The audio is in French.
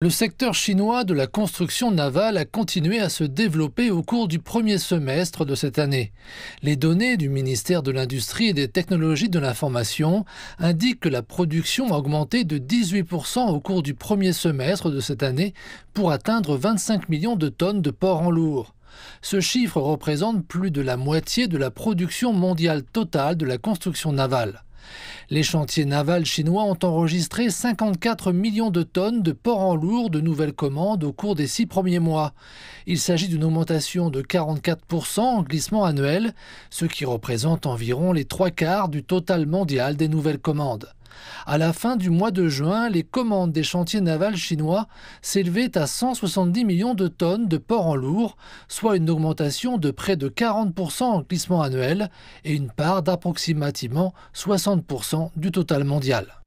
Le secteur chinois de la construction navale a continué à se développer au cours du premier semestre de cette année. Les données du ministère de l'Industrie et des Technologies de l'Information indiquent que la production a augmenté de 18% au cours du premier semestre de cette année pour atteindre 25 millions de tonnes de porc en lourd. Ce chiffre représente plus de la moitié de la production mondiale totale de la construction navale. Les chantiers navals chinois ont enregistré 54 millions de tonnes de ports en lourd de nouvelles commandes au cours des six premiers mois. Il s'agit d'une augmentation de 44% en glissement annuel, ce qui représente environ les trois quarts du total mondial des nouvelles commandes. À la fin du mois de juin, les commandes des chantiers navals chinois s'élevaient à 170 millions de tonnes de port en lourd, soit une augmentation de près de 40% en glissement annuel et une part d'approximativement 60% du total mondial.